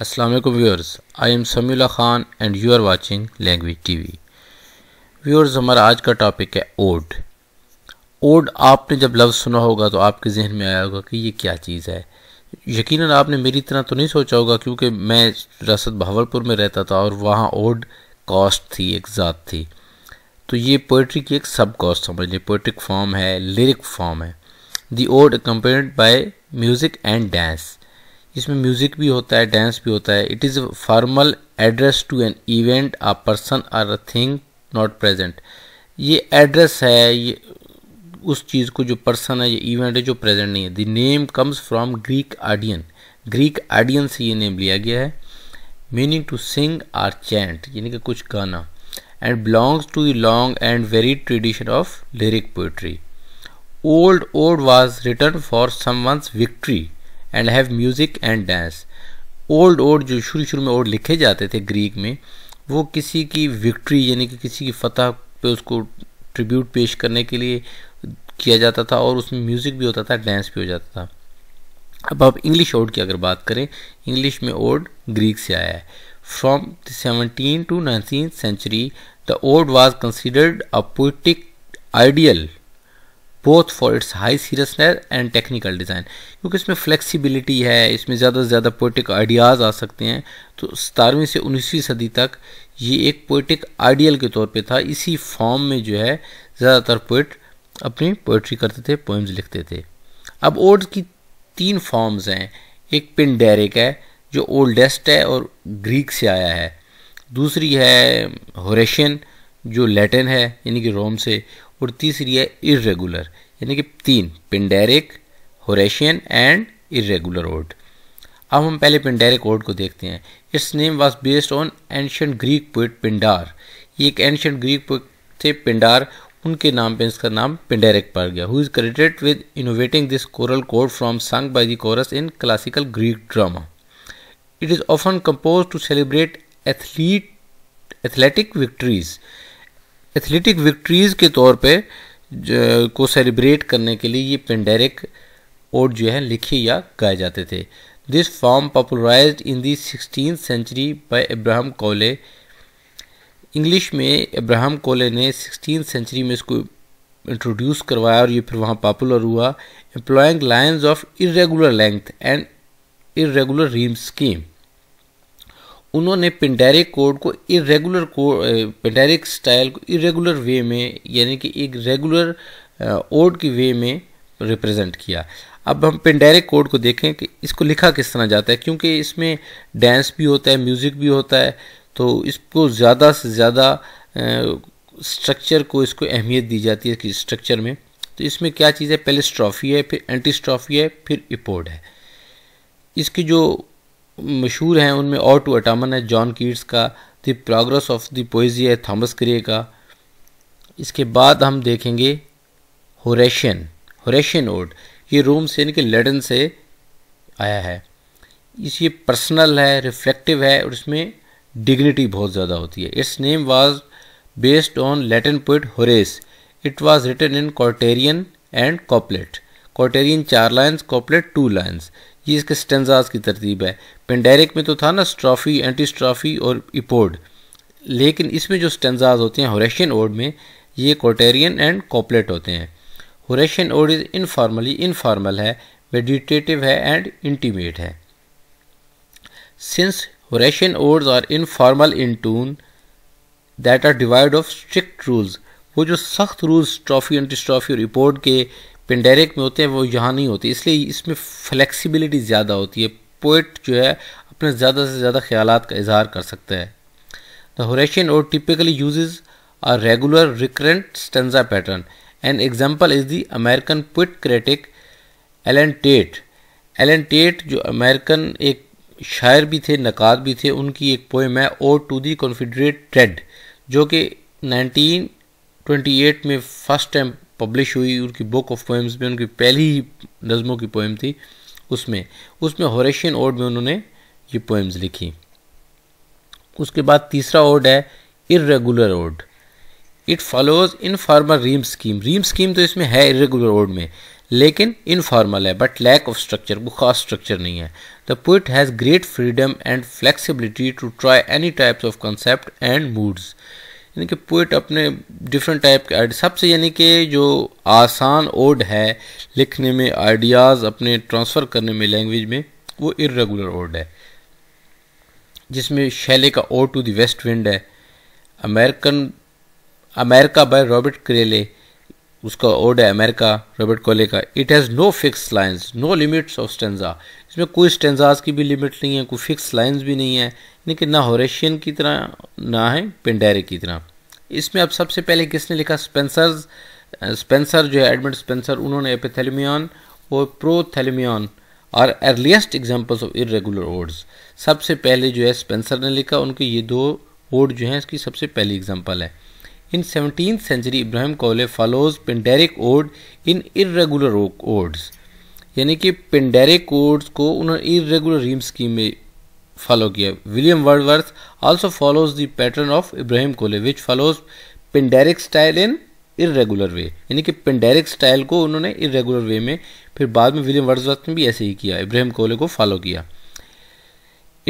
Aslam viewers I am Samila Khan and you are watching language TV वी व्यूअर्स हमारा आज का टॉपिक है ओड ओड आपने जब लफ्ज़ सुना होगा तो आपके जहन में आया होगा कि ये क्या चीज़ है यकीनन आपने मेरी तरह तो नहीं सोचा होगा क्योंकि मैं रसद भावलपुर में रहता था और वहाँ ओड कॉस्ट थी एक ज़ात थी तो ये पोइट्री की एक सब कॉस्ट समझ लें पोइट्रिक फॉर्म है लिरिक फॉर्म है the ode compared by music and dance इसमें म्यूज़िक भी होता है डांस भी होता है it is formal address to an event a person or a thing not present ये एड्रेस है ये उस चीज़ को जो पर्सन है ये इवेंट है जो प्रेजेंट नहीं है the name comes from Greek आडियन ग्रीक आडियन से ये नेम लिया गया है meaning to sing or chant यानी कि कुछ गाना and belongs to the long and very tradition of lyric poetry old old was return for some once victory and have music and dance old ode जो शुरू शुरू में odd लिखे जाते थे ग्रीक में वो किसी की विक्ट्री यानी कि किसी की फतह पे उसको ट्रिब्यूट पेश करने के लिए किया जाता था और उसमें म्यूज़िक भी होता था डांस भी हो जाता था अब आप इंग्लिश ओड की अगर बात करें इंग्लिश में ओड ग्रीक से आया है from seventeen to nineteen century the ode was considered a poetic ideal both for its high seriousness and technical design क्योंकि इसमें फ्लेक्सिबिलिटी है इसमें ज़्यादा से ज़्यादा पोइटिक आइडियाज़ आ सकते हैं तो सतारहवीं से उन्नीसवीं सदी तक ये एक पोइटिक आइडियल के तौर पे था इसी फॉर्म में जो है ज़्यादातर पोइट अपनी पोइट्री करते थे पोइम्स लिखते थे अब ओड की तीन फॉर्म्स हैं एक डेरिक है जो ओल्डेस्ट है और ग्रीक से आया है दूसरी है होरेशन जो लैटिन है यानी कि रोम से और तीसरी है इरेगुलर यानी कि तीन Pindaric Horatian and irregular ode अब हम पहले पिंडेरिक ओड को देखते हैं its name was based on ancient Greek poet Pindar ये एक एंशंट ग्रीक पोइट थे पिंडार उनके नाम पे इसका नाम पिंडेरिक पड़ गया who is credited with innovating this choral code from sung by the chorus in classical Greek drama it is often compose to celebrate athlete athletic victories athletic victories के तौर पे को सेलिब्रेट करने के लिए ये पेंडेरिक ओड जो है लिखे या गाए जाते थे this form popularise in the sixteen century by Abraham Cowley English में इब्राहम कोले ने सिक्सटीन सेंचुरी में इसको इंट्रोड्यूस करवाया और ये फिर वहाँ पॉपुलर हुआ employing lines of irregular length and irregular rhyme scheme उन्होंने पेंडेरिक कोड को इरेगुलर कोड पेंडेरिक स्टाइल को इरेगुलर वे में यानी कि एक रेगुलर ओड की वे में रिप्रेजेंट किया अब हम पेंडेरिक कोड को देखें कि इसको लिखा किस तरह जाता है क्योंकि इसमें डांस भी होता है म्यूज़िक भी होता है तो इसको ज़्यादा से ज़्यादा स्ट्रक्चर को इसको अहमियत दी जाती है कि स्ट्रक्चर में तो इसमें क्या चीज़ है पहले स्ट्रॉफी है फिर एंटी स्ट्रॉफी है फिर इपोड है इसकी जो मशहूर हैं उनमें और टू अटामन है जॉन कीट्स का the progress of the poesy है थॉमस क्रे का इसके बाद हम देखेंगे होरेशन होरेशन ओड ये रोम से यानी कि लेडन से आया है इस ये पर्सनल है रिफ्लेक्टिव है और इसमें डिग्निटी बहुत ज़्यादा होती है its name was based on Latin poet Horace it was written in quatrain and couplet quatrain चार लाइन्स कॉपलेट टू लाइन्स ये इसके स्टेंजाज की तरतीब है पेंडेरिक में तो था ना स्ट्राफी एंटी स्ट्राफी और इपोड लेकिन इसमें जो स्टेंजाज होते हैं होरेशियन ओड में ये कोटेरियन एंड कॉपलेट होते हैं Horatian ode is informally informal है मेडिटेटिव है एंड इंटीमेट है since Horatian odes are informal in tune that are divide of strict rules वो जो सख्त रूल्स ट्रॉफी एंटी स्ट्रॉफी और रिपोर्ट के पेंडेरिक में होते हैं वो यहाँ नहीं होती इसलिए इसमें फ्लेक्सिबिलिटी ज़्यादा होती है पोइट जो है अपने ज़्यादा से ज़्यादा ख्याल का इजहार कर सकता है द होरेशन और typically use a regular recurrent stanza pattern an example is the American poet critic Allen Tate Allen Tate जो अमेरिकन एक शायर भी थे नक़ाद भी थे उनकी एक पोएम है ओ टू दी कॉन्फिड्रेट ट्रेड जो कि 1928 में फर्स्ट टाइम पब्लिश हुई उनकी बुक ऑफ पोएम्स में उनकी पहली नज़मों की पोएम थी उसमें उसमें हॉरेशियन ओड में उन्होंने ये पोएम्स लिखी उसके बाद तीसरा ओड है irregular ode it follows in formal rhyme scheme rhyme scheme तो इसमें है इरेगुलर ओड में लेकिन इनफॉर्मल है बट लैक ऑफ स्ट्रक्चर वो खास स्ट्रक्चर नहीं है the poet has great freedom and flexibility to try any types of concept and moods यानी कि पोइट अपने डिफरेंट टाइप के आइडिया सबसे यानी कि जो आसान ओड है लिखने में आइडियाज़ अपने ट्रांसफ़र करने में लैंग्वेज में वो इरेगुलर ओड है जिसमें शैले का ode to the west wind है American America by Robert Creeley उसका ओड है अमेरिका रॉबर्ट कोले का it has no fix lines no limits of stanza इसमें कोई स्टेंजाज की भी लिमिट नहीं है कोई फिक्स लाइंस भी नहीं है यानी कि ना हॉरेशियन की तरह ना है पेंडेरे की तरह इसमें अब सबसे पहले किसने लिखा स्पेंसर स्पेंसर uh, जो है एडमिट स्पेंसर उन्होंने एपेथेलमियन और प्रोथेलमियन और earliest examples of irregular odes सबसे पहले जो है स्पेंसर ने लिखा उनके ये दो ओड जो हैं इसकी सबसे पहली एग्जाम्पल है in seventeen century Abraham Cowley follows Pindaric ode in irregular odes यानी कि पेंडेरिक ओड्स को उन्होंने इरेगुलर रीम स्कीम में फॉलो किया विलियम वर्थ also follows the pattern of Abraham Cowley which follows Pindaric style in irregular way यानी कि पेंडेरिक style को उन्होंने इरेगुलर वे में फिर बाद में विलियम वर्ड्सवर्थ ने भी ऐसे ही किया इब्राहिम कोले को फॉलो किया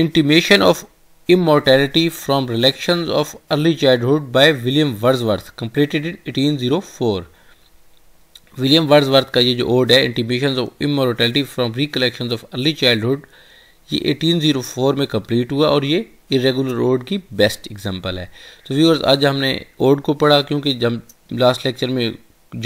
intimation of Immortality from Recollections of Early Childhood by William Wordsworth, completed in 1804. William Wordsworth का ये जो ओड है intimation of immortality from recollection of early childhood ये 1804 में कंप्लीट हुआ और ये इरेगुलर ओड की बेस्ट एग्जांपल है तो व्यूअर्स आज हमने ओड को पढ़ा क्योंकि जब लास्ट लेक्चर में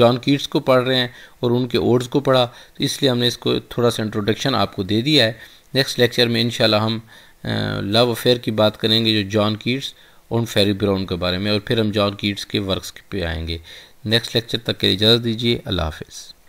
जॉन कीट्स को पढ़ रहे हैं और उनके ओड्स को पढ़ा तो इसलिए हमने इसको थोड़ा सा इंट्रोडक्शन आपको दे दिया है नेक्स्ट लेक्चर में इनशाला हम लव अफेयर की बात करेंगे जो जॉन कीट्स और फेरी ब्राउन के बारे में और फिर हम जॉन कीट्स के वर्क्स पे आएंगे नेक्स्ट लेक्चर तक के लिए इजाज़त दीजिए अल्लाह हाफिज़